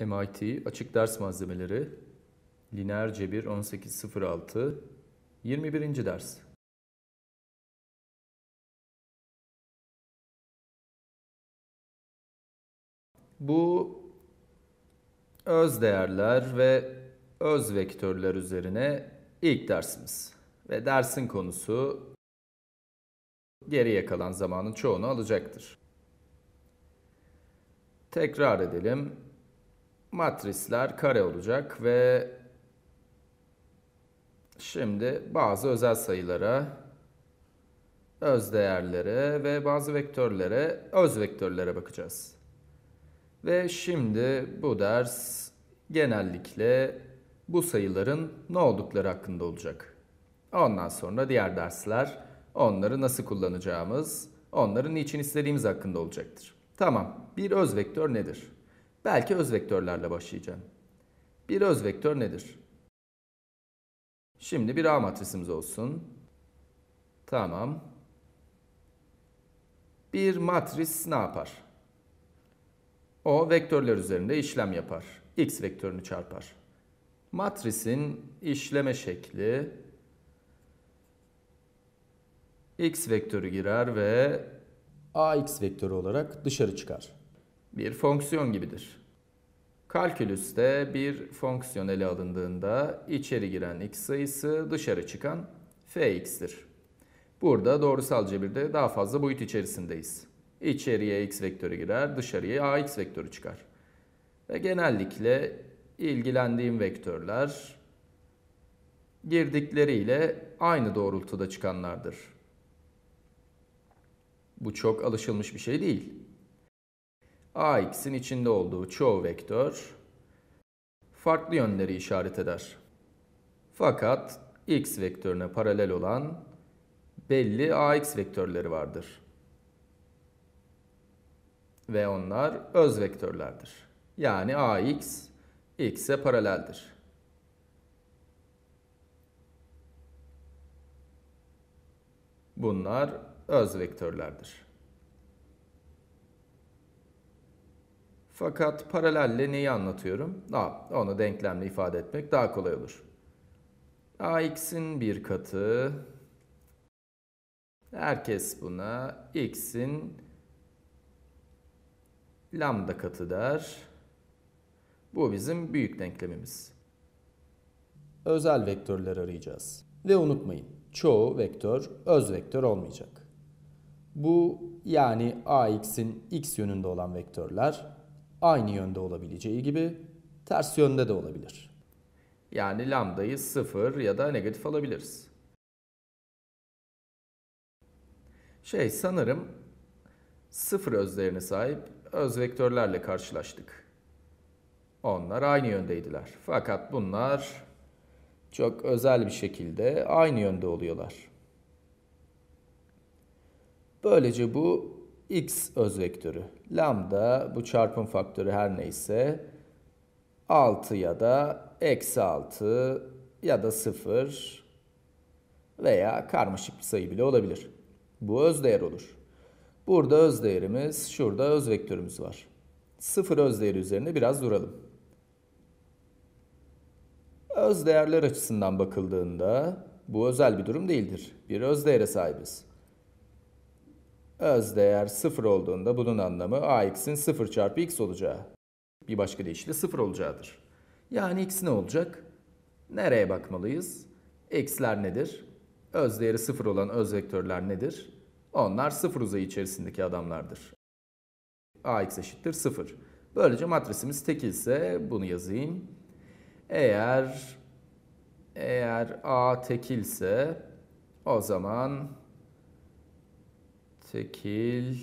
MIT Açık Ders Malzemeleri Lineer Cebir 1806 21. ders Bu öz değerler ve öz vektörler üzerine ilk dersimiz ve dersin konusu geriye kalan zamanın çoğunu alacaktır. Tekrar edelim matrisler kare olacak ve şimdi bazı özel sayılara, öz değerlere ve bazı vektörlere, öz vektörlere bakacağız. Ve şimdi bu ders genellikle bu sayıların ne oldukları hakkında olacak. Ondan sonra diğer dersler onları nasıl kullanacağımız, onların niçin istediğimiz hakkında olacaktır. Tamam, bir öz vektör nedir? Belki öz vektörlerle başlayacağım. Bir öz vektör nedir? Şimdi bir A matrisimiz olsun. Tamam. Bir matris ne yapar? O vektörler üzerinde işlem yapar. X vektörünü çarpar. Matrisin işleme şekli X vektörü girer ve AX vektörü olarak dışarı çıkar bir fonksiyon gibidir. Kalkülüste bir fonksiyon ele alındığında içeri giren x sayısı dışarı çıkan fx'tir. Burada doğrusal cebirde daha fazla boyut içerisindeyiz. İçeriye x vektörü girer, dışarıya ax vektörü çıkar. Ve genellikle ilgilendiğim vektörler girdikleriyle aynı doğrultuda çıkanlardır. Bu çok alışılmış bir şey değil. AX'in içinde olduğu çoğu vektör farklı yönleri işaret eder. Fakat x vektörüne paralel olan belli AX vektörleri vardır. Ve onlar öz vektörlerdir. Yani AX, X'e paraleldir. Bunlar öz vektörlerdir. Fakat paralelle neyi anlatıyorum? A. Onu denklemle ifade etmek daha kolay olur. AX'in bir katı. Herkes buna X'in lambda katı der. Bu bizim büyük denklemimiz. Özel vektörler arayacağız. Ve unutmayın çoğu vektör öz vektör olmayacak. Bu yani AX'in X yönünde olan vektörler aynı yönde olabileceği gibi ters yönde de olabilir. Yani lambdayı sıfır ya da negatif alabiliriz. Şey sanırım sıfır özlerine sahip öz vektörlerle karşılaştık. Onlar aynı yöndeydiler. Fakat bunlar çok özel bir şekilde aynı yönde oluyorlar. Böylece bu x öz vektörü. Lambda bu çarpım faktörü her neyse 6 ya da eksi 6 ya da 0 veya karmaşık bir sayı bile olabilir. Bu öz değer olur. Burada öz değerimiz, şurada öz vektörümüz var. 0 öz değeri üzerine biraz duralım. Öz değerler açısından bakıldığında bu özel bir durum değildir. Bir öz değere sahibiz öz değer 0 olduğunda bunun anlamı ax'in 0 çarpı x olacağı. Bir başka deyişle 0 olacağıdır. Yani x ne olacak? Nereye bakmalıyız? X'ler nedir? Öz değeri 0 olan öz vektörler nedir? Onlar 0 uzayı içerisindeki adamlardır. ax eşittir 0. Böylece matrisimiz ise bunu yazayım. Eğer eğer a tekilse o zaman Tekil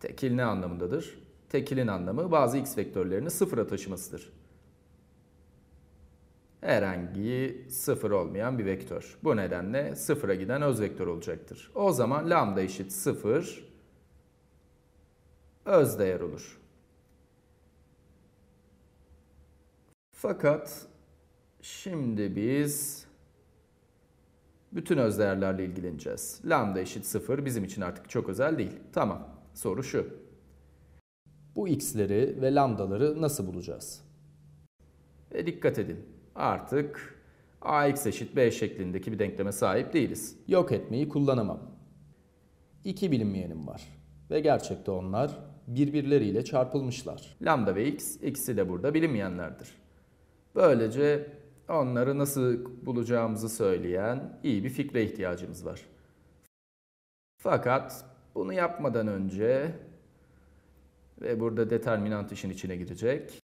tekil ne anlamındadır? Tekilin anlamı bazı x vektörlerini sıfıra taşımasıdır. Herhangi sıfır olmayan bir vektör. Bu nedenle sıfıra giden öz vektör olacaktır. O zaman lambda eşit sıfır öz değer olur. Fakat şimdi biz bütün öz ilgileneceğiz. Lambda eşit 0 bizim için artık çok özel değil. Tamam. Soru şu. Bu x'leri ve lambdaları nasıl bulacağız? Ve dikkat edin. Artık ax eşit b şeklindeki bir denkleme sahip değiliz. Yok etmeyi kullanamam. İki bilinmeyenim var. Ve gerçekte onlar birbirleriyle çarpılmışlar. Lambda ve x, ikisi de burada bilinmeyenlerdir. Böylece onları nasıl bulacağımızı söyleyen iyi bir fikre ihtiyacımız var. Fakat bunu yapmadan önce ve burada determinant işin içine girecek.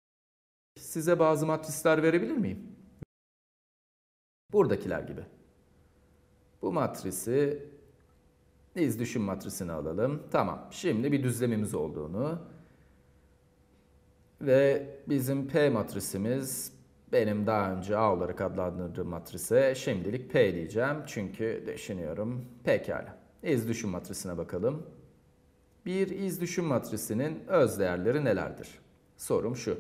Size bazı matrisler verebilir miyim? Buradakiler gibi. Bu matrisi iz düşüm matrisini alalım. Tamam. Şimdi bir düzlemimiz olduğunu ve bizim P matrisimiz benim daha önce A olarak adlandırdığım matrise şimdilik P diyeceğim. Çünkü düşünüyorum. Pekala. İz düşüm matrisine bakalım. Bir iz düşüm matrisinin öz değerleri nelerdir? Sorum şu.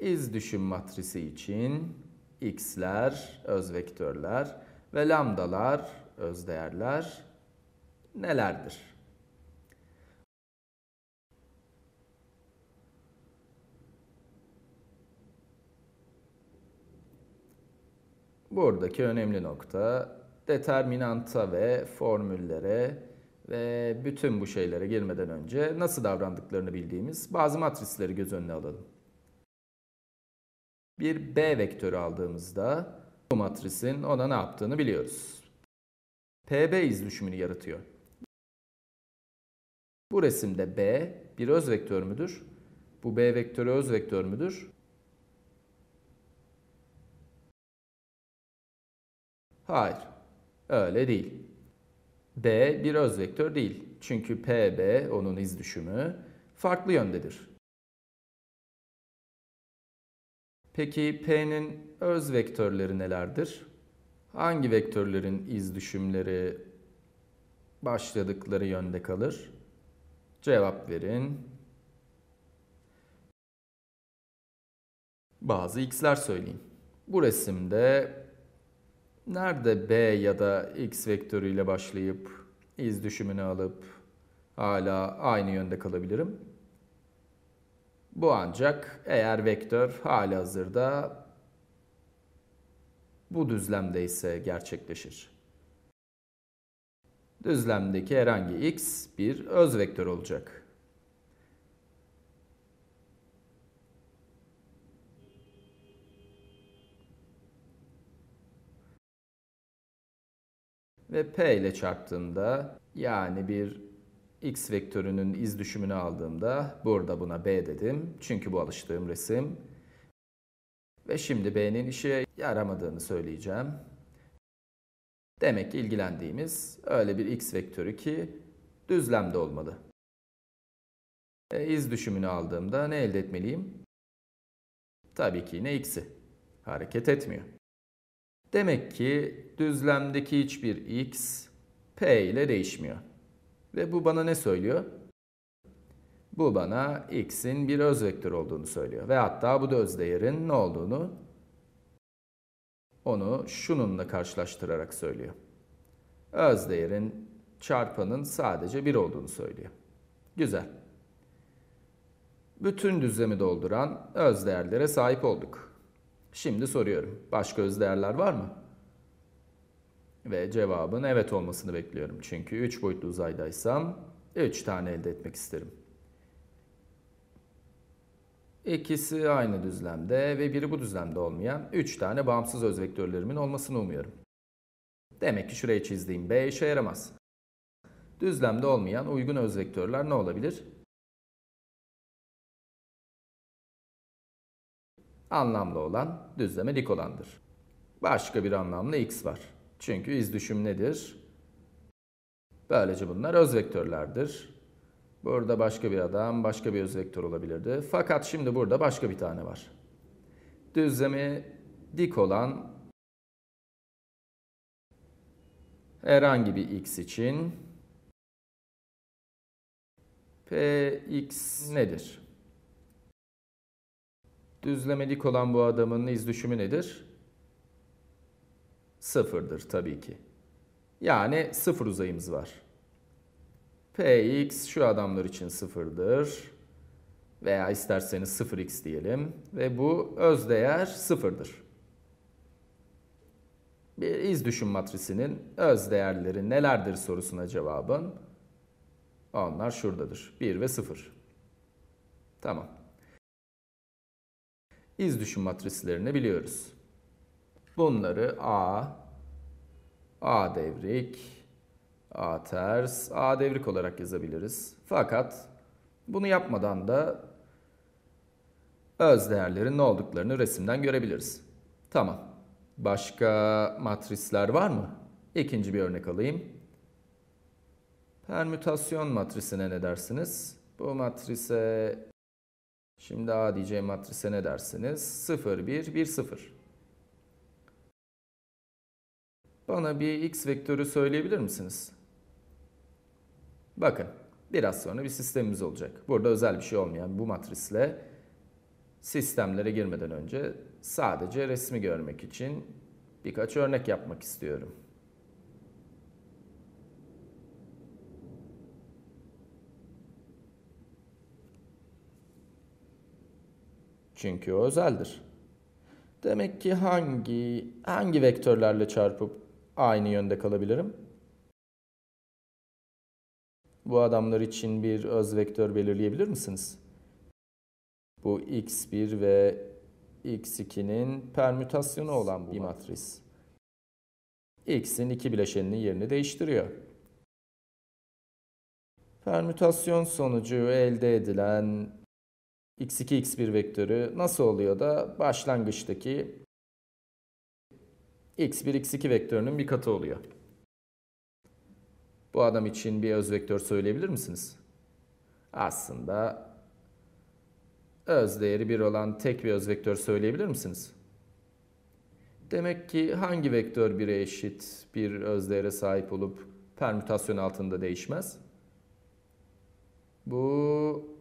İz düşüm matrisi için x'ler öz vektörler ve lambdalar öz değerler nelerdir? Buradaki önemli nokta determinanta ve formüllere ve bütün bu şeylere girmeden önce nasıl davrandıklarını bildiğimiz bazı matrisleri göz önüne alalım. Bir B vektörü aldığımızda bu matrisin ona ne yaptığını biliyoruz. PB izdüşümünü yaratıyor. Bu resimde B bir öz vektör müdür? Bu B vektörü öz vektör müdür? Hayır. Öyle değil. B bir öz vektör değil. Çünkü PB onun iz düşümü farklı yöndedir. Peki P'nin öz vektörleri nelerdir? Hangi vektörlerin iz düşümleri başladıkları yönde kalır? Cevap verin. Bazı x'ler söyleyeyim. Bu resimde nerede B ya da X vektörüyle başlayıp iz düşümünü alıp hala aynı yönde kalabilirim? Bu ancak eğer vektör hali hazırda bu düzlemde ise gerçekleşir. Düzlemdeki herhangi x bir öz vektör olacak. ve P ile çarptığımda yani bir x vektörünün iz düşümünü aldığımda burada buna B dedim. Çünkü bu alıştığım resim. Ve şimdi B'nin işe yaramadığını söyleyeceğim. Demek ki ilgilendiğimiz öyle bir x vektörü ki düzlemde olmalı. E, iz düşümünü aldığımda ne elde etmeliyim? Tabii ki yine x'i. Hareket etmiyor. Demek ki düzlemdeki hiçbir x p ile değişmiyor. Ve bu bana ne söylüyor? Bu bana x'in bir öz vektör olduğunu söylüyor. Ve hatta bu da öz değerin ne olduğunu onu şununla karşılaştırarak söylüyor. Öz değerin çarpanın sadece 1 olduğunu söylüyor. Güzel. Bütün düzlemi dolduran öz değerlere sahip olduk. Şimdi soruyorum. Başka öz değerler var mı? Ve cevabın evet olmasını bekliyorum. Çünkü 3 boyutlu uzaydaysam 3 tane elde etmek isterim. İkisi aynı düzlemde ve biri bu düzlemde olmayan 3 tane bağımsız öz vektörlerimin olmasını umuyorum. Demek ki şurayı çizdiğim B işe yaramaz. Düzlemde olmayan uygun öz vektörler ne olabilir? Anlamlı olan düzleme dik olandır. Başka bir anlamla x var. Çünkü iz düşüm nedir? Böylece bunlar öz vektörlerdir. Burada başka bir adam, başka bir öz vektör olabilirdi. Fakat şimdi burada başka bir tane var. Düzleme dik olan herhangi bir x için px nedir? Düzlemelik olan bu adamın iz düşümü nedir? Sıfırdır tabii ki. Yani sıfır uzayımız var. Px şu adamlar için sıfırdır. Veya isterseniz 0x diyelim. Ve bu öz değer sıfırdır. Bir iz düşüm matrisinin öz değerleri nelerdir sorusuna cevabın onlar şuradadır. 1 ve 0. Tamam iz düşüm matrislerini biliyoruz. Bunları A, A devrik, A ters, A devrik olarak yazabiliriz. Fakat bunu yapmadan da öz değerlerin ne olduklarını resimden görebiliriz. Tamam. Başka matrisler var mı? İkinci bir örnek alayım. Permütasyon matrisine ne dersiniz? Bu matrise Şimdi a ADC matrise ne dersiniz? 0, 1, 1, 0. Bana bir x vektörü söyleyebilir misiniz? Bakın biraz sonra bir sistemimiz olacak. Burada özel bir şey olmayan bu matrisle sistemlere girmeden önce sadece resmi görmek için birkaç örnek yapmak istiyorum. Çünkü o özeldir. Demek ki hangi hangi vektörlerle çarpıp aynı yönde kalabilirim? Bu adamlar için bir öz vektör belirleyebilir misiniz? Bu x1 ve x2'nin permütasyonu olan bir matris. x'in iki bileşeninin yerini değiştiriyor. Permütasyon sonucu elde edilen x2, x1 vektörü nasıl oluyor da başlangıçtaki x1, x2 vektörünün bir katı oluyor. Bu adam için bir öz vektör söyleyebilir misiniz? Aslında öz değeri 1 olan tek bir öz vektör söyleyebilir misiniz? Demek ki hangi vektör 1'e eşit bir öz değere sahip olup permütasyon altında değişmez? Bu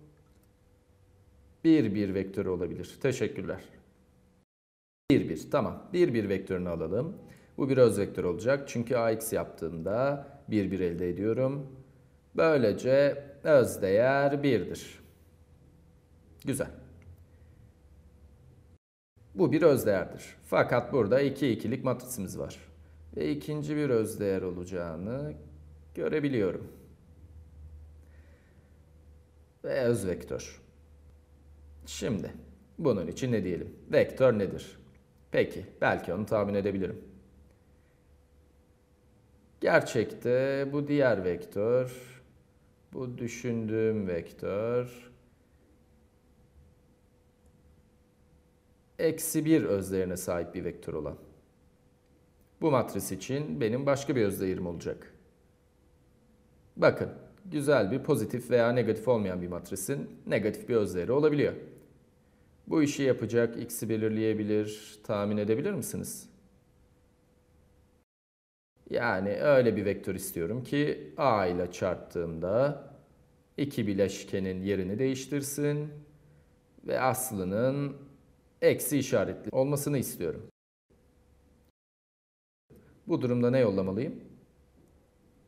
1 1 vektörü olabilir. Teşekkürler. 1 1 tamam. 1 1 vektörünü alalım. Bu bir öz vektör olacak. Çünkü AX yaptığımda 1 1 elde ediyorum. Böylece öz değer 1'dir. Güzel. Bu bir öz değerdir. Fakat burada 2 iki, 2'lik matrisimiz var. Ve ikinci bir öz değer olacağını görebiliyorum. Ve öz vektör. Şimdi bunun için ne diyelim? Vektör nedir? Peki belki onu tahmin edebilirim. Gerçekte bu diğer vektör, bu düşündüğüm vektör eksi bir özlerine sahip bir vektör olan. Bu matris için benim başka bir özdeğerim olacak. Bakın, güzel bir pozitif veya negatif olmayan bir matrisin negatif bir özdeğeri olabiliyor. Bu işi yapacak x'i belirleyebilir, tahmin edebilir misiniz? Yani öyle bir vektör istiyorum ki a ile çarptığımda iki bileşkenin yerini değiştirsin ve aslının eksi işaretli olmasını istiyorum. Bu durumda ne yollamalıyım?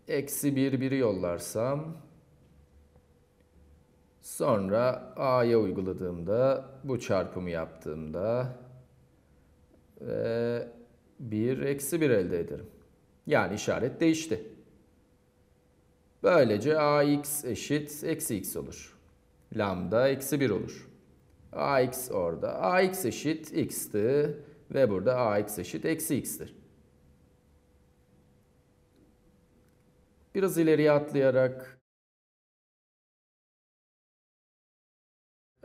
Eksi 1 bir, 1'i yollarsam Sonra A'ya uyguladığımda bu çarpımı yaptığımda ve 1 eksi 1 elde ederim. Yani işaret değişti. Böylece ax eşit eksi x olur. Lambda eksi 1 olur. ax orada. ax eşit x'ti ve burada ax eşit eksi x'tir. Biraz ileriye atlayarak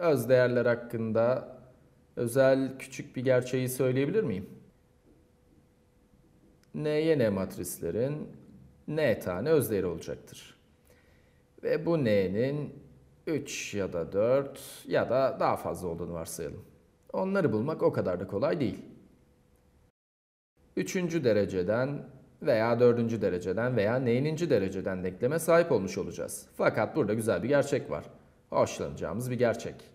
öz değerler hakkında özel küçük bir gerçeği söyleyebilir miyim? N'ye N matrislerin N tane öz değeri olacaktır. Ve bu N'nin 3 ya da 4 ya da daha fazla olduğunu varsayalım. Onları bulmak o kadar da kolay değil. Üçüncü dereceden veya dördüncü dereceden veya n'ninci dereceden denkleme sahip olmuş olacağız. Fakat burada güzel bir gerçek var. Hoşlanacağımız bir gerçek.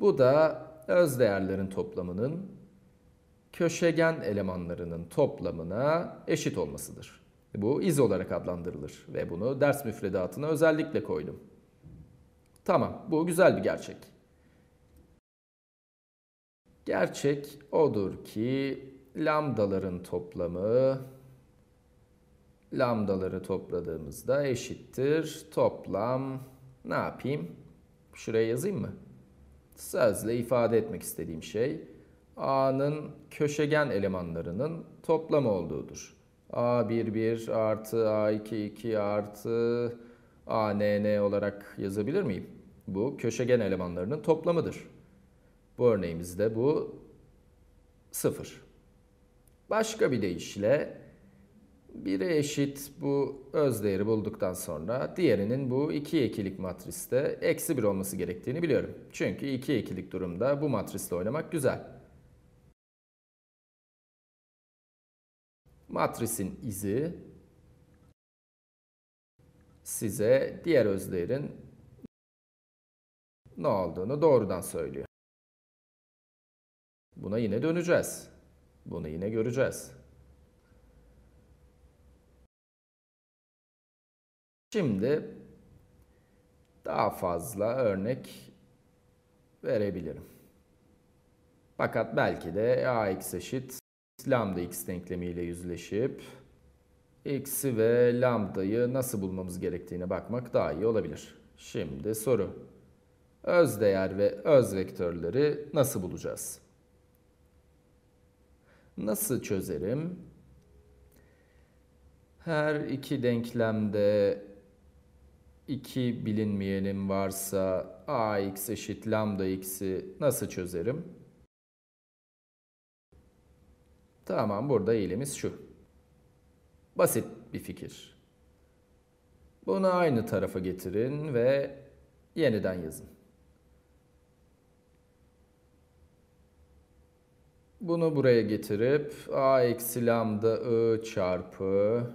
Bu da öz değerlerin toplamının köşegen elemanlarının toplamına eşit olmasıdır. Bu iz olarak adlandırılır ve bunu ders müfredatına özellikle koydum. Tamam, bu güzel bir gerçek. Gerçek odur ki lambdaların toplamı lambdaları topladığımızda eşittir. Toplam ne yapayım? Şuraya yazayım mı? Sözle ifade etmek istediğim şey A'nın köşegen elemanlarının toplamı olduğudur. A11 artı A22 artı ANN olarak yazabilir miyim? Bu köşegen elemanlarının toplamıdır. Bu örneğimizde bu 0. Başka bir deyişle biri eşit bu öz değeri bulduktan sonra diğerinin bu iki ekilik matriste eksi 1 olması gerektiğini biliyorum. Çünkü iki ekilik durumda bu matrisle oynamak güzel. Matrisin izi size diğer öz değerin ne olduğunu doğrudan söylüyor. Buna yine döneceğiz. Bunu yine göreceğiz. Şimdi daha fazla örnek verebilirim. Fakat belki de ax eşit lambda x denklemiyle yüzleşip x'i ve lambdayı nasıl bulmamız gerektiğine bakmak daha iyi olabilir. Şimdi soru. Öz değer ve öz vektörleri nasıl bulacağız? Nasıl çözerim? Her iki denklemde 2 bilinmeyenim varsa ax eşit lambda x'i nasıl çözerim? Tamam burada eğilimiz şu. Basit bir fikir. Bunu aynı tarafa getirin ve yeniden yazın. Bunu buraya getirip a eksi lambda i çarpı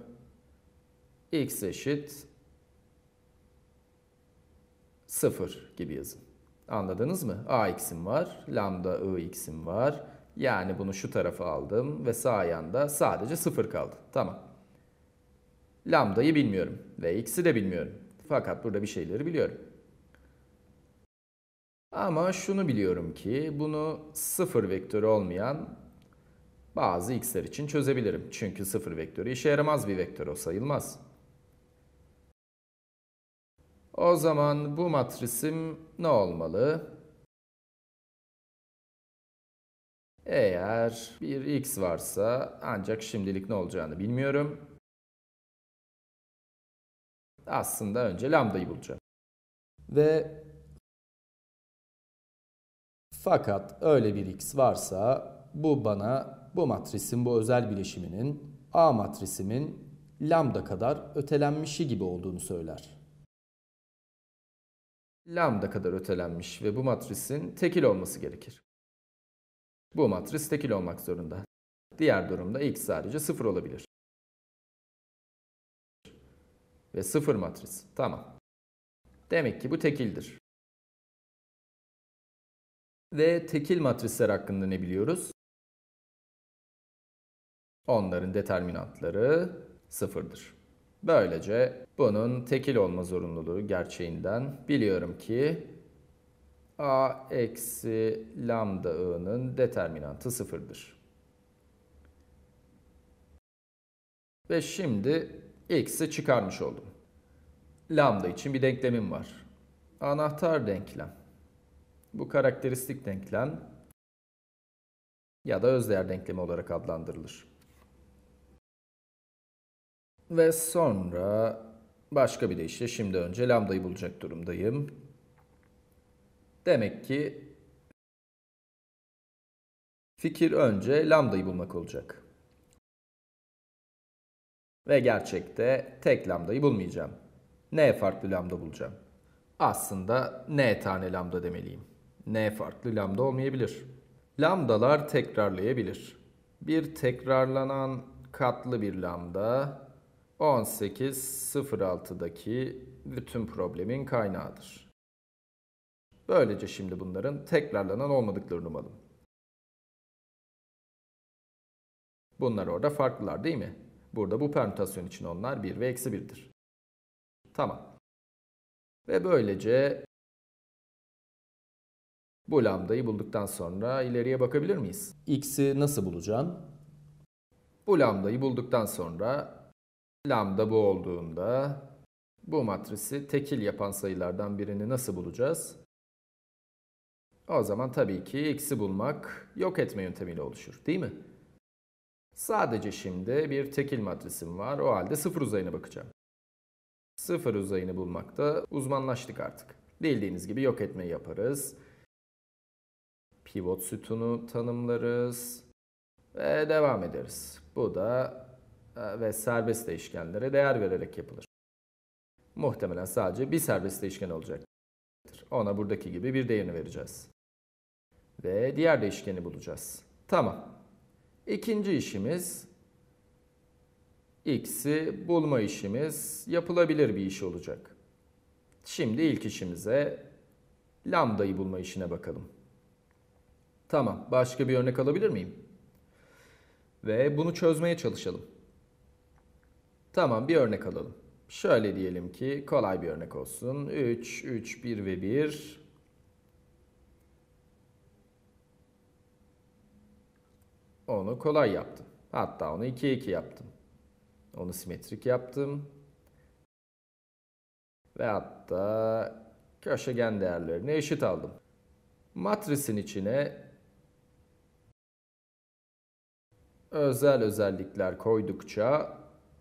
x eşit 0 gibi yazın. Anladınız mı? A AX'im var, lambda IX'im var. Yani bunu şu tarafa aldım ve sağ yanda sadece 0 kaldı. Tamam. Lambdayı bilmiyorum ve x'i de bilmiyorum. Fakat burada bir şeyleri biliyorum. Ama şunu biliyorum ki bunu sıfır vektörü olmayan bazı x'ler için çözebilirim. Çünkü sıfır vektörü işe yaramaz bir vektör o sayılmaz. O zaman bu matrisim ne olmalı? Eğer bir x varsa ancak şimdilik ne olacağını bilmiyorum. Aslında önce lambdayı bulacağım. Ve fakat öyle bir x varsa bu bana bu matrisin bu özel bileşiminin A matrisimin lambda kadar ötelenmişi gibi olduğunu söyler lambda kadar ötelenmiş ve bu matrisin tekil olması gerekir. Bu matris tekil olmak zorunda. Diğer durumda x sadece sıfır olabilir. Ve sıfır matris. Tamam. Demek ki bu tekildir. Ve tekil matrisler hakkında ne biliyoruz? Onların determinantları sıfırdır. Böylece bunun tekil olma zorunluluğu gerçeğinden biliyorum ki a eksi lambda i'nin determinantı sıfırdır. Ve şimdi x'i çıkarmış oldum. Lambda için bir denklemim var. Anahtar denklem. Bu karakteristik denklem ya da özdeğer denklemi olarak adlandırılır. Ve sonra başka bir de işte şimdi önce lambdayı bulacak durumdayım. Demek ki fikir önce lambdayı bulmak olacak. Ve gerçekte tek lambdayı bulmayacağım. N farklı lambda bulacağım. Aslında N tane lambda demeliyim. N farklı lambda olmayabilir. Lambdalar tekrarlayabilir. Bir tekrarlanan katlı bir lambda 18.06'daki bütün problemin kaynağıdır. Böylece şimdi bunların tekrarlanan olmadıklarını umalım. Bunlar orada farklılar değil mi? Burada bu permütasyon için onlar 1 ve eksi 1'dir. Tamam. Ve böylece bu lambdayı bulduktan sonra ileriye bakabilir miyiz? X'i nasıl bulacağım? Bu lambdayı bulduktan sonra Lambda bu olduğunda bu matrisi tekil yapan sayılardan birini nasıl bulacağız? O zaman tabii ki x'i bulmak yok etme yöntemiyle oluşur değil mi? Sadece şimdi bir tekil matrisim var. O halde sıfır uzayına bakacağım. Sıfır uzayını bulmakta uzmanlaştık artık. Bildiğiniz gibi yok etmeyi yaparız. Pivot sütunu tanımlarız. Ve devam ederiz. Bu da ee, ve serbest değişkenlere değer vererek yapılır. Muhtemelen sadece bir serbest değişken olacaktır. Ona buradaki gibi bir değerini vereceğiz. Ve diğer değişkeni bulacağız. Tamam. İkinci işimiz x'i bulma işimiz yapılabilir bir iş olacak. Şimdi ilk işimize lambdayı bulma işine bakalım. Tamam. Başka bir örnek alabilir miyim? Ve bunu çözmeye çalışalım. Tamam bir örnek alalım. Şöyle diyelim ki kolay bir örnek olsun. 3, 3, 1 ve 1. Onu kolay yaptım. Hatta onu 2, 2 yaptım. Onu simetrik yaptım. Ve hatta köşegen değerlerini eşit aldım. Matrisin içine özel özellikler koydukça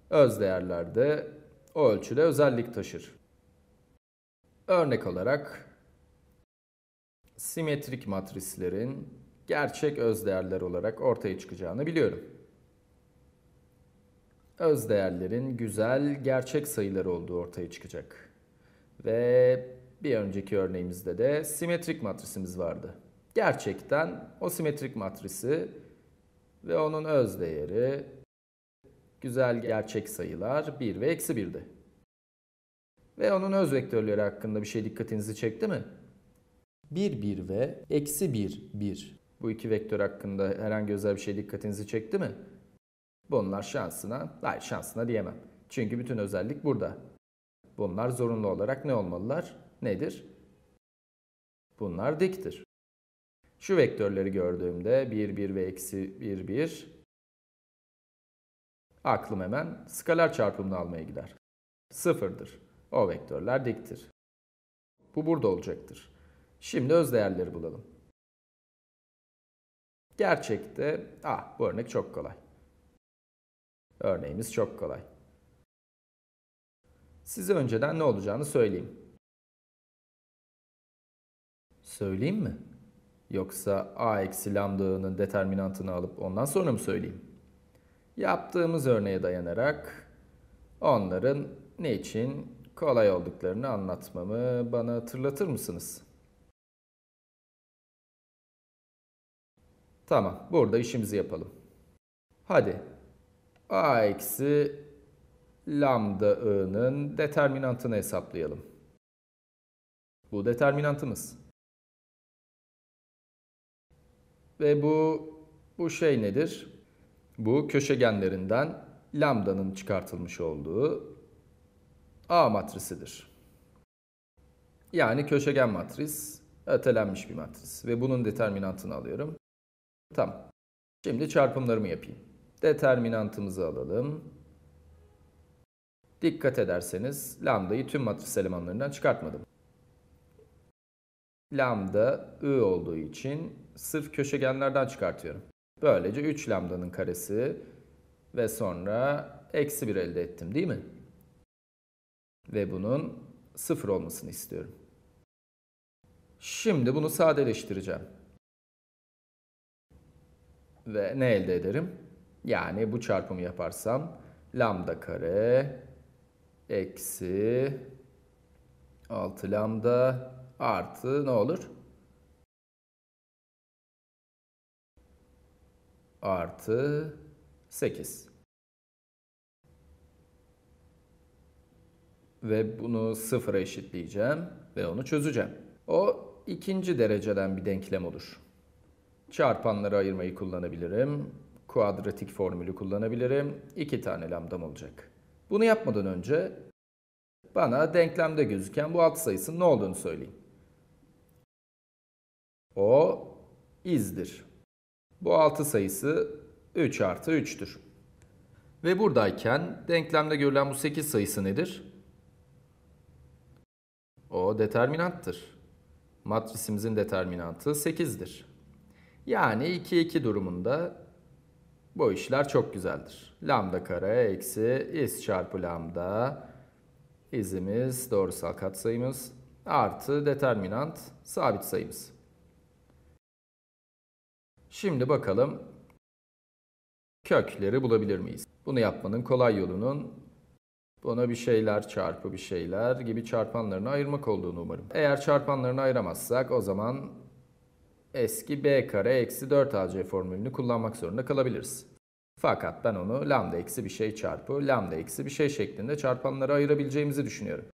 öz değerlerde o ölçüde özellik taşır. Örnek olarak simetrik matrislerin gerçek öz değerler olarak ortaya çıkacağını biliyorum. Öz değerlerin güzel gerçek sayılar olduğu ortaya çıkacak. Ve bir önceki örneğimizde de simetrik matrisimiz vardı. Gerçekten o simetrik matrisi ve onun öz değeri Güzel gerçek sayılar 1 ve eksi 1'di. Ve onun öz vektörleri hakkında bir şey dikkatinizi çekti mi? 1, 1 ve eksi 1, 1. Bu iki vektör hakkında herhangi özel bir şey dikkatinizi çekti mi? Bunlar şansına, hayır şansına diyemem. Çünkü bütün özellik burada. Bunlar zorunlu olarak ne olmalılar? Nedir? Bunlar diktir. Şu vektörleri gördüğümde 1, 1 ve eksi 1, 1 Aklım hemen skalar çarpımını almaya gider. Sıfırdır. O vektörler diktir. Bu burada olacaktır. Şimdi öz değerleri bulalım. Gerçekte, ah bu örnek çok kolay. Örneğimiz çok kolay. Size önceden ne olacağını söyleyeyim. Söyleyeyim mi? Yoksa a eksi lambda'nın determinantını alıp ondan sonra mı söyleyeyim? yaptığımız örneğe dayanarak onların ne için kolay olduklarını anlatmamı bana hatırlatır mısınız? Tamam, burada işimizi yapalım. Hadi, a eksi lambda i'nin determinantını hesaplayalım. Bu determinantımız. Ve bu, bu şey nedir? Bu köşegenlerinden lambdanın çıkartılmış olduğu A matrisidir. Yani köşegen matris ötelenmiş bir matris ve bunun determinantını alıyorum. Tamam. Şimdi çarpımlarımı yapayım. Determinantımızı alalım. Dikkat ederseniz lambdayı tüm matris elemanlarından çıkartmadım. Lambda I olduğu için sırf köşegenlerden çıkartıyorum. Böylece 3 lambdanın karesi ve sonra eksi 1 elde ettim değil mi? Ve bunun 0 olmasını istiyorum. Şimdi bunu sadeleştireceğim. Ve ne elde ederim? Yani bu çarpımı yaparsam lambda kare eksi 6 lambda artı ne olur? artı 8. Ve bunu sıfıra eşitleyeceğim ve onu çözeceğim. O ikinci dereceden bir denklem olur. Çarpanları ayırmayı kullanabilirim. Kuadratik formülü kullanabilirim. İki tane lambdam olacak. Bunu yapmadan önce bana denklemde gözüken bu alt sayısının ne olduğunu söyleyin. O izdir. Bu 6 sayısı 3 artı 3'tür. Ve buradayken denklemde görülen bu 8 sayısı nedir? O determinanttır. Matrisimizin determinantı 8'dir. Yani 2 2 durumunda bu işler çok güzeldir. Lambda kare eksi iz çarpı lambda izimiz doğrusal katsayımız artı determinant sabit sayımız. Şimdi bakalım kökleri bulabilir miyiz? Bunu yapmanın kolay yolunun buna bir şeyler çarpı bir şeyler gibi çarpanlarını ayırmak olduğunu umarım. Eğer çarpanlarını ayıramazsak o zaman eski b kare eksi 4ac formülünü kullanmak zorunda kalabiliriz. Fakat ben onu lambda eksi bir şey çarpı lambda eksi bir şey şeklinde çarpanları ayırabileceğimizi düşünüyorum.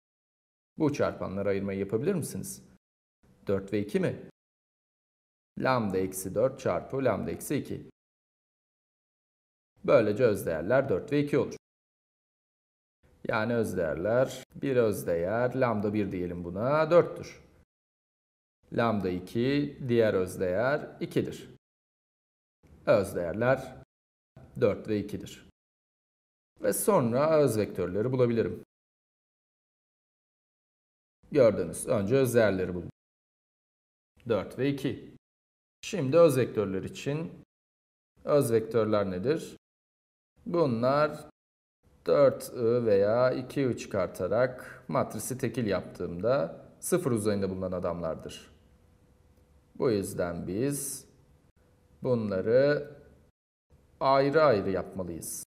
Bu çarpanları ayırmayı yapabilir misiniz? 4 ve 2 mi? lambda eksi 4 çarpı lambda eksi 2. Böylece özdeğerler 4 ve 2 olur. Yani özdeğerler bir özdeğer lambda 1 diyelim buna 4'tür. Lambda 2 diğer özdeğer 2'dir. Özdeğerler 4 ve 2'dir. Ve sonra öz vektörleri bulabilirim. Gördünüz önce özdeğerleri buldum. 4 ve 2. Şimdi öz vektörler için öz vektörler nedir? Bunlar 4i veya 2i çıkartarak matrisi tekil yaptığımda sıfır uzayında bulunan adamlardır. Bu yüzden biz bunları ayrı ayrı yapmalıyız.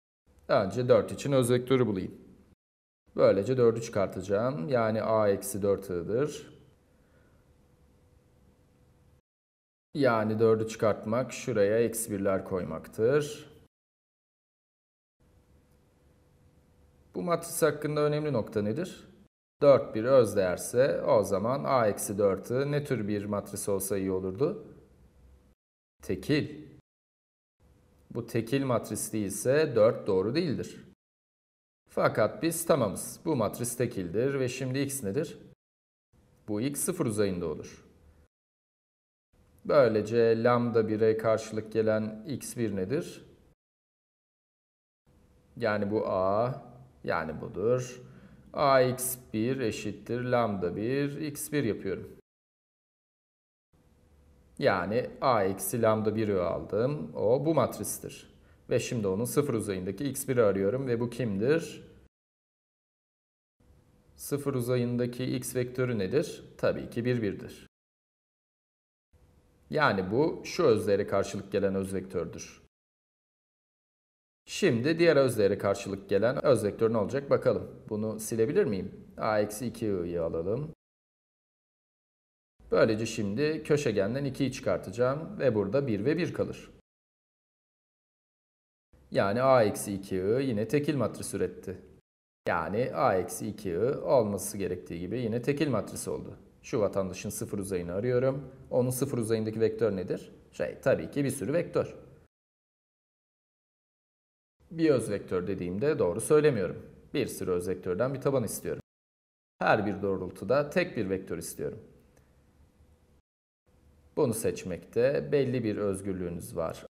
Önce 4 için öz vektörü bulayım. Böylece 4'ü çıkartacağım. Yani a eksi 4i'dir. Yani 4'ü çıkartmak şuraya eksi 1'ler koymaktır. Bu matris hakkında önemli nokta nedir? 4 bir öz değerse o zaman A eksi 4'ü ne tür bir matris olsa iyi olurdu? Tekil. Bu tekil matris değilse 4 doğru değildir. Fakat biz tamamız. Bu matris tekildir ve şimdi x nedir? Bu x sıfır uzayında olur. Böylece lambda 1'e karşılık gelen x1 nedir? Yani bu a, yani budur. ax1 eşittir lambda 1, x1 yapıyorum. Yani a eksi lambda 1'i aldım. O bu matristir. Ve şimdi onun sıfır uzayındaki x1'i arıyorum ve bu kimdir? Sıfır uzayındaki x vektörü nedir? Tabii ki 1, 1'dir. Yani bu şu özleri karşılık gelen öz vektördür. Şimdi diğer özleri karşılık gelen öz vektör ne olacak bakalım. Bunu silebilir miyim? a-2i'yi alalım. Böylece şimdi köşegenden 2'yi çıkartacağım ve burada 1 ve 1 kalır. Yani a-2i yine tekil matris üretti. Yani a-2i olması gerektiği gibi yine tekil matris oldu. Şu vatandaşın sıfır uzayını arıyorum. Onun sıfır uzayındaki vektör nedir? Şey tabii ki bir sürü vektör. Bir öz vektör dediğimde doğru söylemiyorum. Bir sürü öz vektörden bir taban istiyorum. Her bir doğrultuda tek bir vektör istiyorum. Bunu seçmekte belli bir özgürlüğünüz var.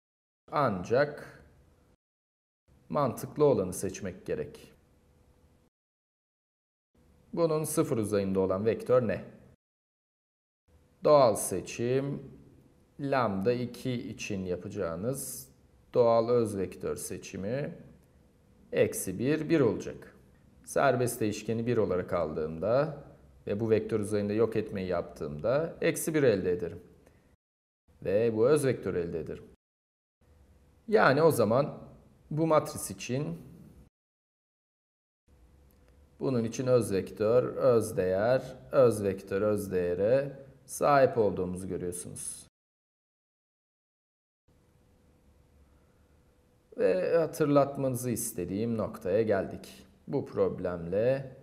Ancak mantıklı olanı seçmek gerek. Bunun sıfır uzayında olan vektör ne? Doğal seçim lambda 2 için yapacağınız doğal öz vektör seçimi eksi 1, 1 olacak. Serbest değişkeni 1 olarak aldığımda ve bu vektör üzerinde yok etmeyi yaptığımda eksi 1 elde ederim. Ve bu öz vektör elde ederim. Yani o zaman bu matris için bunun için öz vektör, öz değer, öz vektör, öz değere sahip olduğumuzu görüyorsunuz. Ve hatırlatmanızı istediğim noktaya geldik. Bu problemle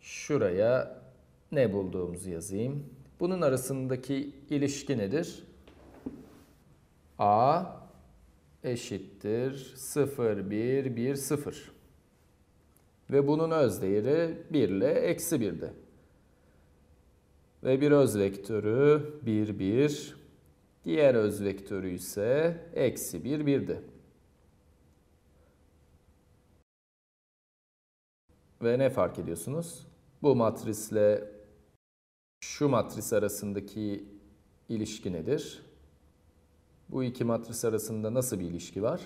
şuraya ne bulduğumuzu yazayım. Bunun arasındaki ilişki nedir? A eşittir 0, 1, 1, 0. Ve bunun özdeğeri 1 ile eksi 1'de. Ve bir öz vektörü 1, 1. Diğer öz vektörü ise eksi 1, 1'di. Ve ne fark ediyorsunuz? Bu matrisle şu matris arasındaki ilişki nedir? Bu iki matris arasında nasıl bir ilişki var?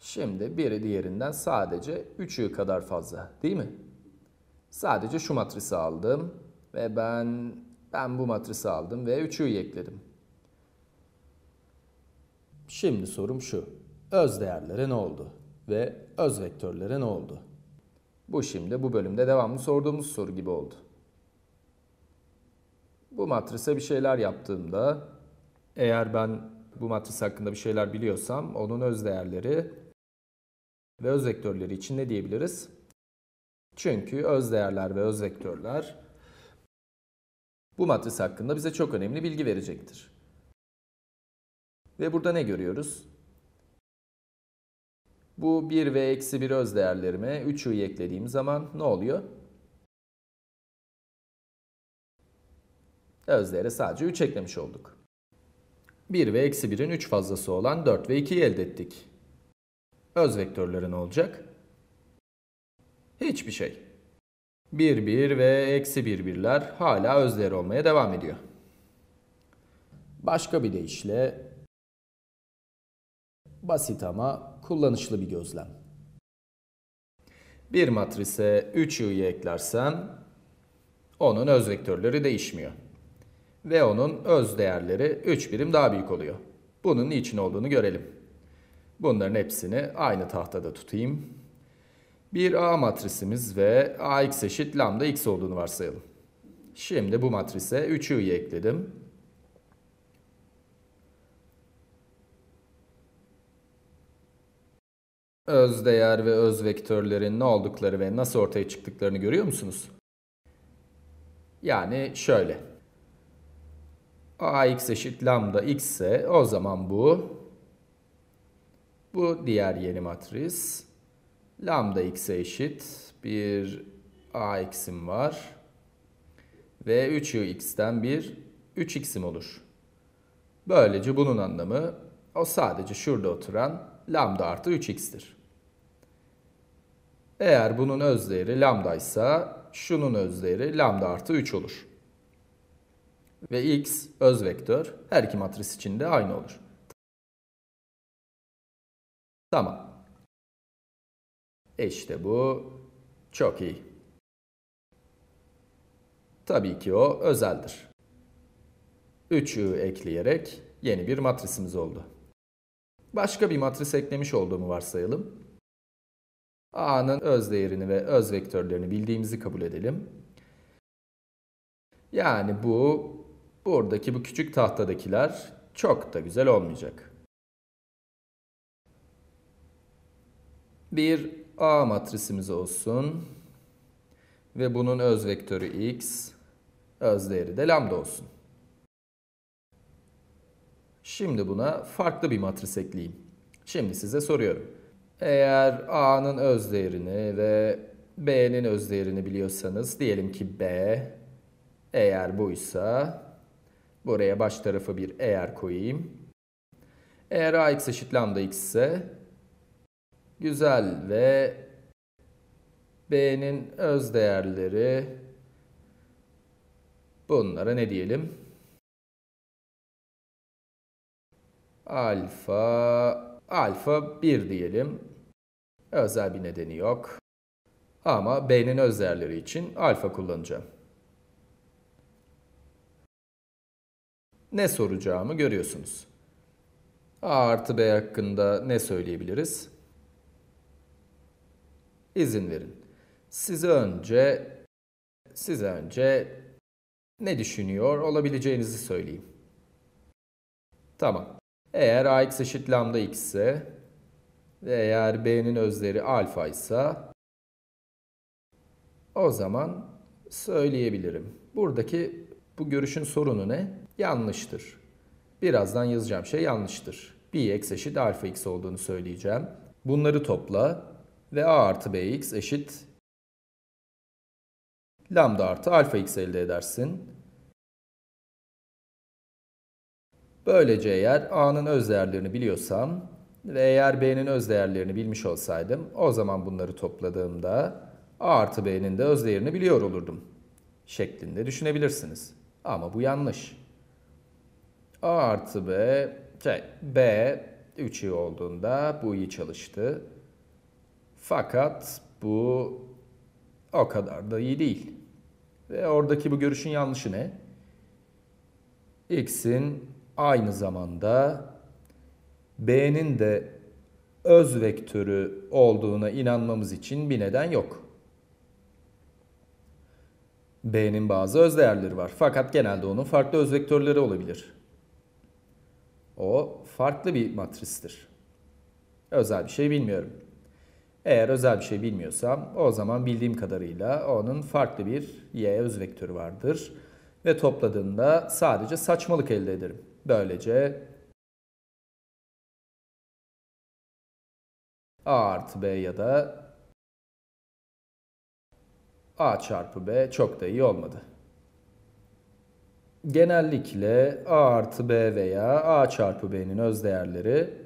Şimdi biri diğerinden sadece 3'ü kadar fazla değil mi? Sadece şu matrisi aldım. Ve ben ben bu matrisi aldım ve 3'ü ekledim. Şimdi sorum şu. Öz değerlere ne oldu? Ve öz vektörlere ne oldu? Bu şimdi bu bölümde devamlı sorduğumuz soru gibi oldu. Bu matrise bir şeyler yaptığımda eğer ben bu matris hakkında bir şeyler biliyorsam onun öz değerleri ve öz vektörleri için ne diyebiliriz? Çünkü öz değerler ve öz vektörler bu matris hakkında bize çok önemli bilgi verecektir. Ve burada ne görüyoruz? Bu 1 ve eksi 1 öz değerlerime 3'ü eklediğim zaman ne oluyor? Öz sadece 3 eklemiş olduk. 1 ve eksi 1'in 3 fazlası olan 4 ve 2'yi elde ettik. Öz vektörleri ne olacak? Hiçbir şey. 1 1 ve eksi 1 birler hala özdeğer olmaya devam ediyor. Başka bir deyişle basit ama kullanışlı bir gözlem. Bir matrise 3 y'yi eklersen onun öz vektörleri değişmiyor. Ve onun öz değerleri 3 birim daha büyük oluyor. Bunun niçin olduğunu görelim. Bunların hepsini aynı tahtada tutayım bir A matrisimiz ve AX eşit lambda X olduğunu varsayalım. Şimdi bu matrise 3 3'ü ekledim. Öz değer ve öz vektörlerin ne oldukları ve nasıl ortaya çıktıklarını görüyor musunuz? Yani şöyle. AX eşit lambda X ise o zaman bu. Bu diğer yeni matris. Lambda x'e eşit bir a x'im var. Ve 3x'ten bir 3x'im olur. Böylece bunun anlamı o sadece şurada oturan lambda artı 3x'tir. Eğer bunun özdeğeri lambda ise şunun özdeğeri lambda artı 3 olur. Ve x öz vektör her iki matris içinde aynı olur. Tamam. E işte bu çok iyi. Tabii ki o özeldir. 3'ü ekleyerek yeni bir matrisimiz oldu. Başka bir matris eklemiş olduğumu varsayalım. A'nın öz değerini ve öz vektörlerini bildiğimizi kabul edelim. Yani bu, buradaki bu küçük tahtadakiler çok da güzel olmayacak. Bir A matrisimiz olsun. Ve bunun öz vektörü x, öz değeri de lambda olsun. Şimdi buna farklı bir matris ekleyeyim. Şimdi size soruyorum. Eğer A'nın öz değerini ve B'nin öz değerini biliyorsanız diyelim ki B eğer buysa buraya baş tarafı bir eğer koyayım. Eğer AX eşit lambda X ise güzel ve B'nin öz değerleri bunlara ne diyelim? Alfa alfa 1 diyelim. Özel bir nedeni yok. Ama B'nin öz değerleri için alfa kullanacağım. Ne soracağımı görüyorsunuz. A artı B hakkında ne söyleyebiliriz? izin verin. Size önce size önce ne düşünüyor olabileceğinizi söyleyeyim. Tamam. Eğer ax eşit lambda x ise ve eğer b'nin özleri alfa ise o zaman söyleyebilirim. Buradaki bu görüşün sorunu ne? Yanlıştır. Birazdan yazacağım şey yanlıştır. b x eşit alfa x olduğunu söyleyeceğim. Bunları topla ve a artı bx eşit lambda artı alfa x elde edersin. Böylece eğer a'nın öz değerlerini biliyorsam ve eğer b'nin öz değerlerini bilmiş olsaydım o zaman bunları topladığımda a artı b'nin de öz değerini biliyor olurdum şeklinde düşünebilirsiniz. Ama bu yanlış. a artı b, şey, b 3 i olduğunda bu iyi çalıştı. Fakat bu o kadar da iyi değil. Ve oradaki bu görüşün yanlışı ne? X'in aynı zamanda B'nin de öz vektörü olduğuna inanmamız için bir neden yok. B'nin bazı öz değerleri var. Fakat genelde onun farklı öz vektörleri olabilir. O farklı bir matristir. Özel bir şey bilmiyorum. Eğer özel bir şey bilmiyorsam o zaman bildiğim kadarıyla onun farklı bir y öz vektörü vardır. Ve topladığında sadece saçmalık elde ederim. Böylece a artı b ya da a çarpı b çok da iyi olmadı. Genellikle a artı b veya a çarpı b'nin özdeğerleri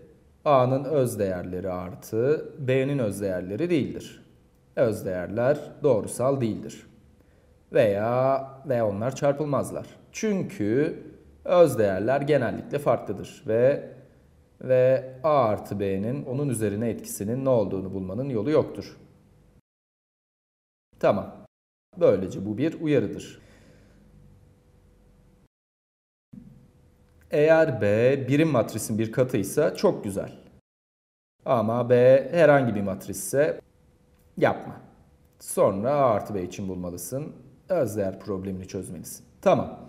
A'nın öz değerleri artı B'nin öz değerleri değildir. Öz değerler doğrusal değildir. Veya ve onlar çarpılmazlar. Çünkü öz değerler genellikle farklıdır ve ve A artı B'nin onun üzerine etkisinin ne olduğunu bulmanın yolu yoktur. Tamam. Böylece bu bir uyarıdır. Eğer B birim matrisin bir katıysa çok güzel. Ama B herhangi bir matrisse yapma. Sonra A artı B için bulmalısın. Özdeğer problemini çözmelisin. Tamam.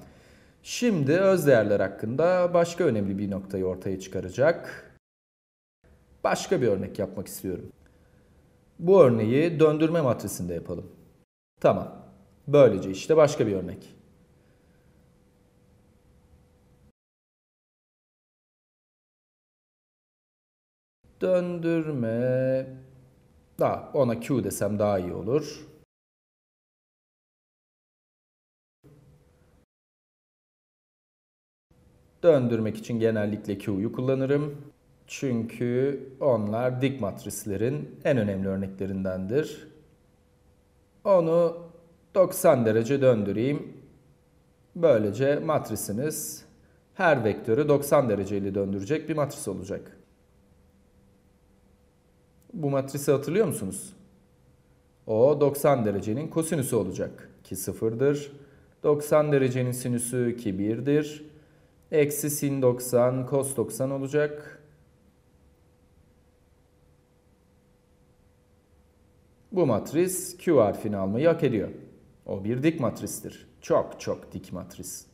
Şimdi özdeğerler hakkında başka önemli bir noktayı ortaya çıkaracak. Başka bir örnek yapmak istiyorum. Bu örneği döndürme matrisinde yapalım. Tamam. Böylece işte başka bir örnek. döndürme. Daha ona Q desem daha iyi olur. Döndürmek için genellikle Q'yu kullanırım. Çünkü onlar dik matrislerin en önemli örneklerindendir. Onu 90 derece döndüreyim. Böylece matrisimiz her vektörü 90 dereceyle döndürecek bir matris olacak. Bu matrisi hatırlıyor musunuz? O 90 derecenin kosinüsü olacak ki sıfırdır. 90 derecenin sinüsü ki 1'dir. Eksi sin 90 kos 90 olacak. Bu matris Q harfini almayı hak ediyor. O bir dik matristir. Çok çok dik matris.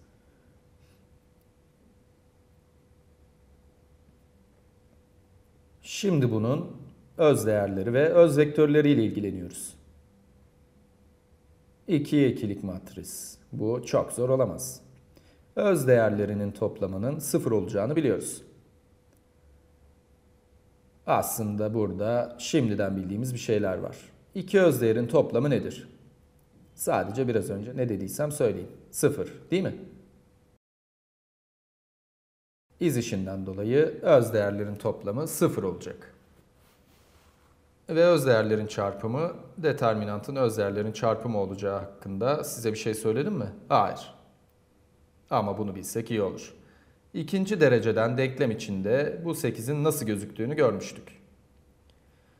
Şimdi bunun öz değerleri ve öz vektörleriyle ilgileniyoruz. 2'ye 2'lik matris. Bu çok zor olamaz. Öz değerlerinin toplamının 0 olacağını biliyoruz. Aslında burada şimdiden bildiğimiz bir şeyler var. İki öz değerin toplamı nedir? Sadece biraz önce ne dediysem söyleyeyim. 0 değil mi? İz işinden dolayı öz değerlerin toplamı 0 olacak ve özdeğerlerin çarpımı determinantın özdeğerlerin çarpımı olacağı hakkında size bir şey söyledim mi? Hayır. Ama bunu bilsek iyi olur. İkinci dereceden denklem içinde bu 8'in nasıl gözüktüğünü görmüştük.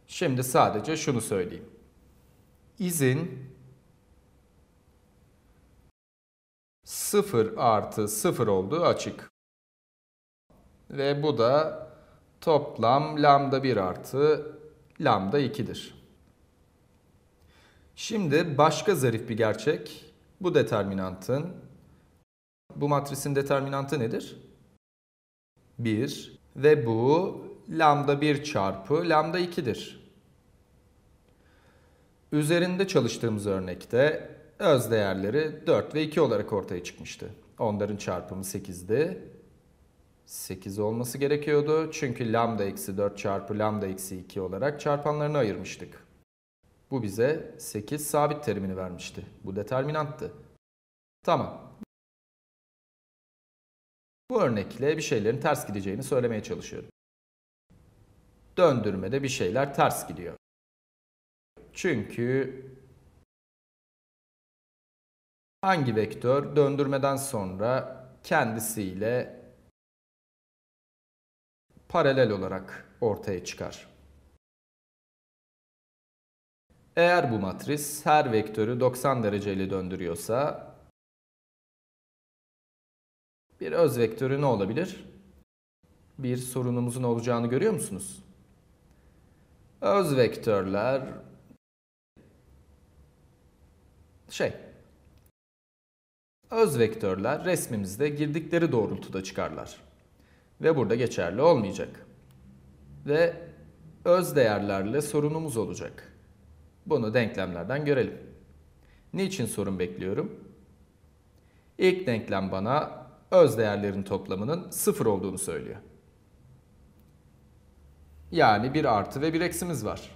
Şimdi sadece şunu söyleyeyim. İzin 0 artı 0 olduğu açık. Ve bu da toplam lambda 1 artı lambda 2'dir. Şimdi başka zarif bir gerçek. Bu determinantın, bu matrisin determinantı nedir? 1 ve bu lambda 1 çarpı lambda 2'dir. Üzerinde çalıştığımız örnekte öz değerleri 4 ve 2 olarak ortaya çıkmıştı. Onların çarpımı 8'di. 8 olması gerekiyordu. Çünkü lambda eksi 4 çarpı lambda eksi 2 olarak çarpanlarını ayırmıştık. Bu bize 8 sabit terimini vermişti. Bu determinanttı. Tamam. Bu örnekle bir şeylerin ters gideceğini söylemeye çalışıyorum. Döndürmede bir şeyler ters gidiyor. Çünkü hangi vektör döndürmeden sonra kendisiyle paralel olarak ortaya çıkar. Eğer bu matris her vektörü 90 dereceyle döndürüyorsa bir öz vektörü ne olabilir? Bir sorunumuzun olacağını görüyor musunuz? Öz vektörler şey öz vektörler resmimizde girdikleri doğrultuda çıkarlar ve burada geçerli olmayacak. Ve öz değerlerle sorunumuz olacak. Bunu denklemlerden görelim. Niçin sorun bekliyorum? İlk denklem bana öz değerlerin toplamının sıfır olduğunu söylüyor. Yani bir artı ve bir eksimiz var.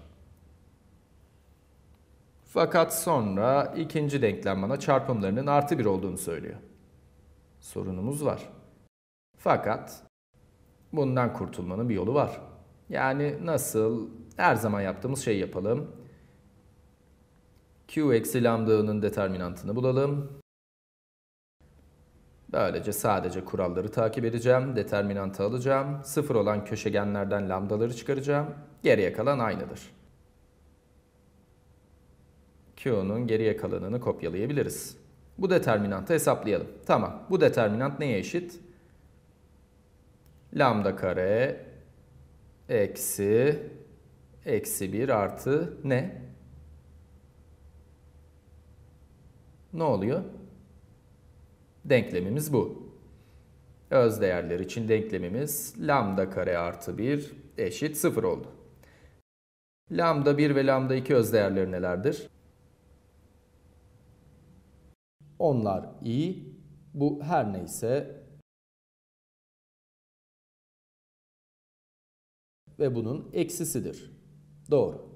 Fakat sonra ikinci denklem bana çarpımlarının artı bir olduğunu söylüyor. Sorunumuz var. Fakat Bundan kurtulmanın bir yolu var. Yani nasıl her zaman yaptığımız şey yapalım. Q eksi lambda'nın determinantını bulalım. Böylece sadece kuralları takip edeceğim. Determinantı alacağım. Sıfır olan köşegenlerden lambdaları çıkaracağım. Geriye kalan aynıdır. Q'nun geriye kalanını kopyalayabiliriz. Bu determinantı hesaplayalım. Tamam. Bu determinant neye eşit? lambda kare eksi eksi 1 artı ne? Ne oluyor? Denklemimiz bu. Öz değerler için denklemimiz lambda kare artı 1 eşit 0 oldu. Lambda 1 ve lambda 2 öz değerleri nelerdir? Onlar i, bu her neyse ve bunun eksisidir. Doğru.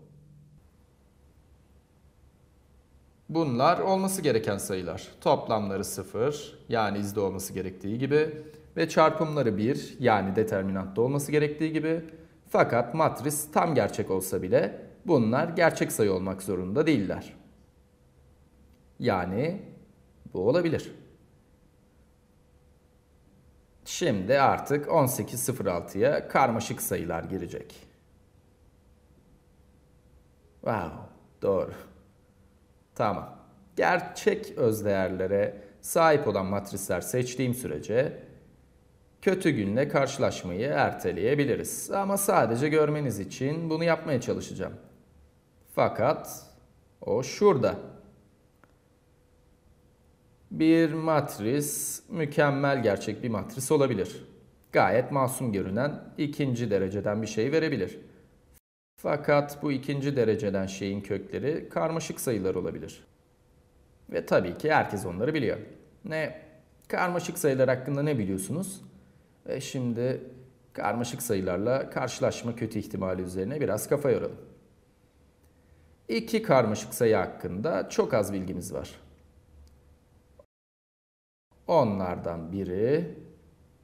Bunlar olması gereken sayılar. Toplamları 0 yani izde olması gerektiği gibi ve çarpımları 1 yani determinantta olması gerektiği gibi. Fakat matris tam gerçek olsa bile bunlar gerçek sayı olmak zorunda değiller. Yani bu olabilir. Şimdi artık 18.06'ya karmaşık sayılar girecek. Wow, doğru. Tamam. Gerçek özdeğerlere sahip olan matrisler seçtiğim sürece kötü günle karşılaşmayı erteleyebiliriz. Ama sadece görmeniz için bunu yapmaya çalışacağım. Fakat o şurada bir matris mükemmel gerçek bir matris olabilir. Gayet masum görünen ikinci dereceden bir şey verebilir. Fakat bu ikinci dereceden şeyin kökleri karmaşık sayılar olabilir. Ve tabii ki herkes onları biliyor. Ne karmaşık sayılar hakkında ne biliyorsunuz? Ve şimdi karmaşık sayılarla karşılaşma kötü ihtimali üzerine biraz kafa yoralım. İki karmaşık sayı hakkında çok az bilgimiz var. Onlardan biri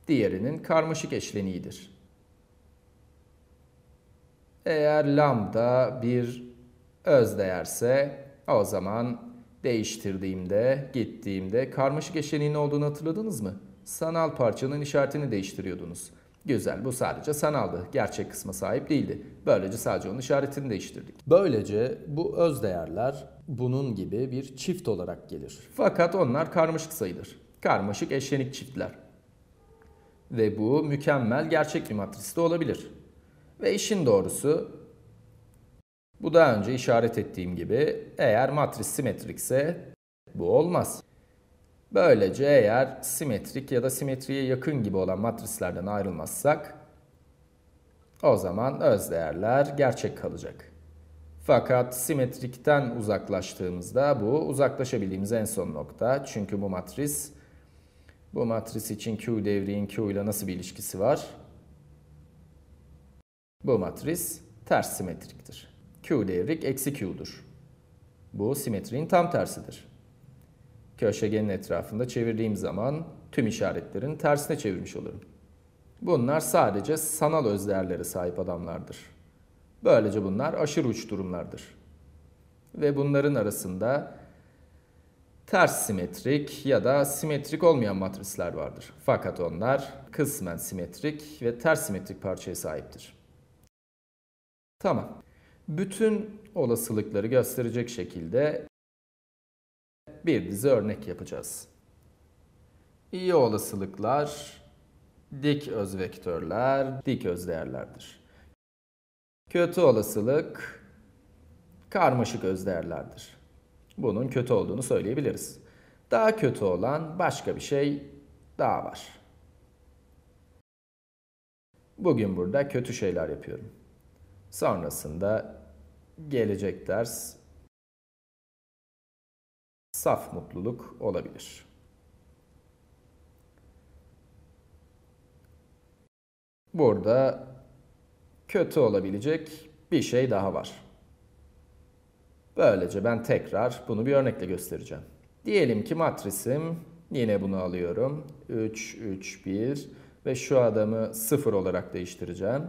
diğerinin karmaşık eşleniğidir. Eğer lambda bir özdeğerse o zaman değiştirdiğimde, gittiğimde karmaşık eşleniğin olduğunu hatırladınız mı? Sanal parçanın işaretini değiştiriyordunuz. Güzel bu sadece sanaldı. Gerçek kısma sahip değildi. Böylece sadece onun işaretini değiştirdik. Böylece bu öz değerler bunun gibi bir çift olarak gelir. Fakat onlar karmaşık sayıdır. Karmaşık eşlenik çiftler. Ve bu mükemmel gerçek bir matris de olabilir. Ve işin doğrusu bu daha önce işaret ettiğim gibi eğer matris simetrikse bu olmaz. Böylece eğer simetrik ya da simetriye yakın gibi olan matrislerden ayrılmazsak o zaman özdeğerler gerçek kalacak. Fakat simetrikten uzaklaştığımızda bu uzaklaşabildiğimiz en son nokta. Çünkü bu matris bu matris için Q devriğin Q ile nasıl bir ilişkisi var? Bu matris ters simetriktir. Q devrik eksi Q'dur. Bu simetrinin tam tersidir. Köşegenin etrafında çevirdiğim zaman tüm işaretlerin tersine çevirmiş olurum. Bunlar sadece sanal özdeğerlere sahip adamlardır. Böylece bunlar aşırı uç durumlardır. Ve bunların arasında ters simetrik ya da simetrik olmayan matrisler vardır. Fakat onlar kısmen simetrik ve ters simetrik parçaya sahiptir. Tamam. Bütün olasılıkları gösterecek şekilde bir dizi örnek yapacağız. İyi olasılıklar dik öz vektörler, dik öz değerlerdir. Kötü olasılık karmaşık öz değerlerdir. Bunun kötü olduğunu söyleyebiliriz. Daha kötü olan başka bir şey daha var. Bugün burada kötü şeyler yapıyorum. Sonrasında gelecek ders saf mutluluk olabilir. Burada kötü olabilecek bir şey daha var. Böylece ben tekrar bunu bir örnekle göstereceğim. Diyelim ki matrisim yine bunu alıyorum. 3, 3, 1 ve şu adamı 0 olarak değiştireceğim.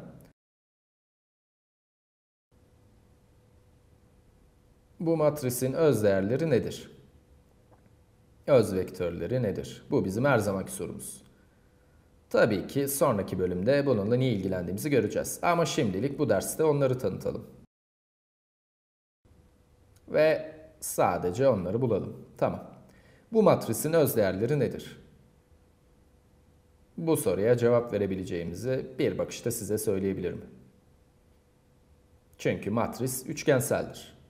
Bu matrisin öz değerleri nedir? Öz vektörleri nedir? Bu bizim her zamanki sorumuz. Tabii ki sonraki bölümde bununla niye ilgilendiğimizi göreceğiz. Ama şimdilik bu derste onları tanıtalım ve sadece onları bulalım. Tamam. Bu matrisin öz değerleri nedir? Bu soruya cevap verebileceğimizi bir bakışta size söyleyebilirim. Çünkü matris üçgenseldir.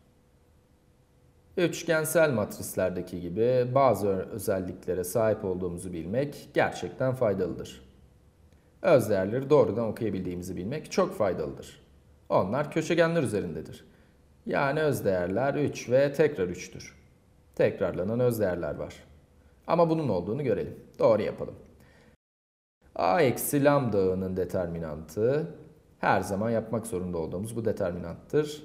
Üçgensel matrislerdeki gibi bazı özelliklere sahip olduğumuzu bilmek gerçekten faydalıdır. Öz değerleri doğrudan okuyabildiğimizi bilmek çok faydalıdır. Onlar köşegenler üzerindedir. Yani özdeğerler 3 ve tekrar 3'tür. Tekrarlanan özdeğerler var. Ama bunun olduğunu görelim. Doğru yapalım. A eksi lambda'nın determinantı her zaman yapmak zorunda olduğumuz bu determinanttır.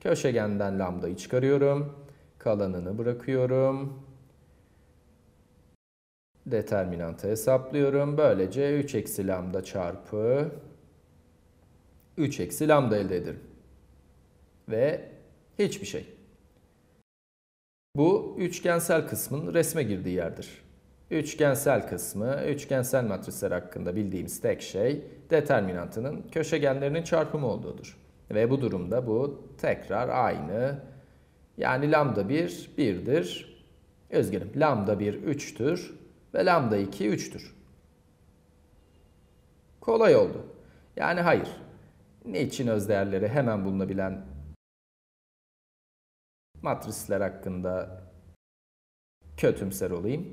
Köşegenden lambdayı çıkarıyorum. Kalanını bırakıyorum. Determinantı hesaplıyorum. Böylece 3 eksi lambda çarpı 3 eksi lambda elde ederim ve hiçbir şey. Bu üçgensel kısmın resme girdiği yerdir. Üçgensel kısmı, üçgensel matrisler hakkında bildiğimiz tek şey determinantının köşegenlerinin çarpımı olduğudur. Ve bu durumda bu tekrar aynı. Yani lambda 1 1'dir. Özgürüm. Lambda 1 3'tür ve lambda 2 3'tür. Kolay oldu. Yani hayır. Niçin özdeğerleri hemen bulunabilen matrisler hakkında kötümser olayım.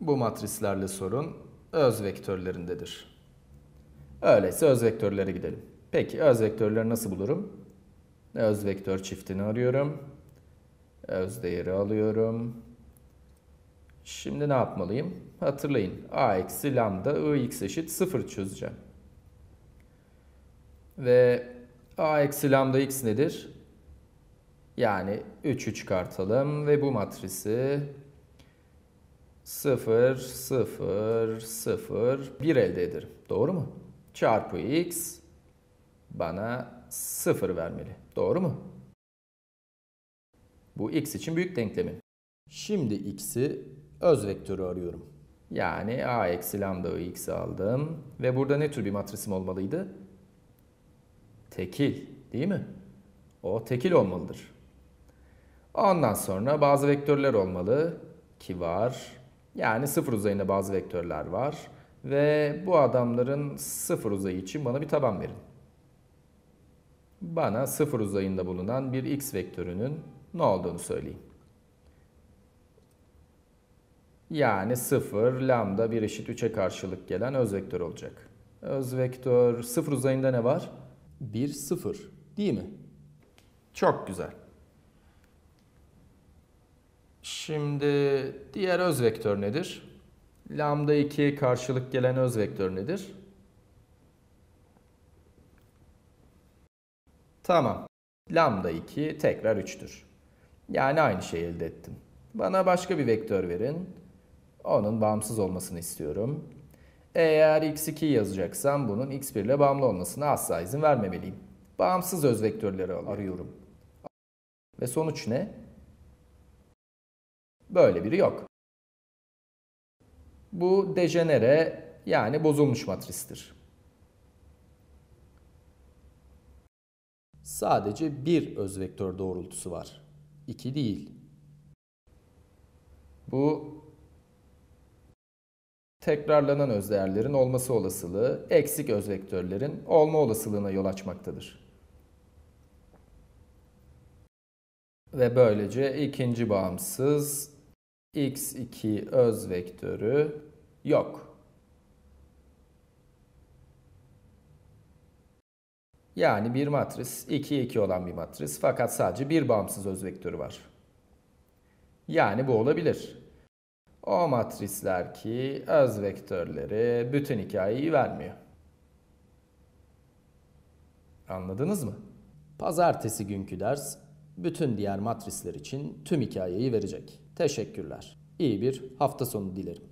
Bu matrislerle sorun öz vektörlerindedir. Öyleyse öz vektörlere gidelim. Peki öz vektörleri nasıl bulurum? Öz vektör çiftini arıyorum. Öz değeri alıyorum. Şimdi ne yapmalıyım? Hatırlayın. A eksi lambda i x eşit 0 çözeceğim. Ve a eksi lambda x nedir? Yani 3'ü çıkartalım ve bu matrisi 0, 0, 0, 1 elde ederim. Doğru mu? Çarpı x bana 0 vermeli. Doğru mu? Bu x için büyük denklemi. Şimdi x'i öz vektörü arıyorum. Yani a eksi lambda x aldım. Ve burada ne tür bir matrisim olmalıydı? Tekil değil mi? O tekil olmalıdır. Ondan sonra bazı vektörler olmalı ki var. Yani sıfır uzayında bazı vektörler var. Ve bu adamların sıfır uzayı için bana bir taban verin. Bana sıfır uzayında bulunan bir x vektörünün ne olduğunu söyleyin. Yani sıfır lambda 1 eşit 3'e karşılık gelen öz vektör olacak. Öz vektör 0 uzayında ne var? 1 sıfır, değil mi? Çok güzel. Şimdi diğer öz vektör nedir? Lambda 2'ye karşılık gelen öz vektör nedir? Tamam. Lambda 2 tekrar 3'tür. Yani aynı şeyi elde ettim. Bana başka bir vektör verin. Onun bağımsız olmasını istiyorum. Eğer x2 yazacaksam bunun x1 ile bağımlı olmasına asla izin vermemeliyim. Bağımsız öz vektörleri arıyorum. Ve sonuç ne? Böyle biri yok. Bu dejenere yani bozulmuş matristir. Sadece bir öz vektör doğrultusu var. İki değil. Bu tekrarlanan özdeğerlerin olması olasılığı eksik öz vektörlerin olma olasılığına yol açmaktadır. Ve böylece ikinci bağımsız x2 öz vektörü yok. Yani bir matris 2 2 olan bir matris fakat sadece bir bağımsız öz vektörü var. Yani bu olabilir. O matrisler ki öz vektörleri bütün hikayeyi vermiyor. Anladınız mı? Pazartesi günkü ders bütün diğer matrisler için tüm hikayeyi verecek. Teşekkürler. İyi bir hafta sonu dilerim.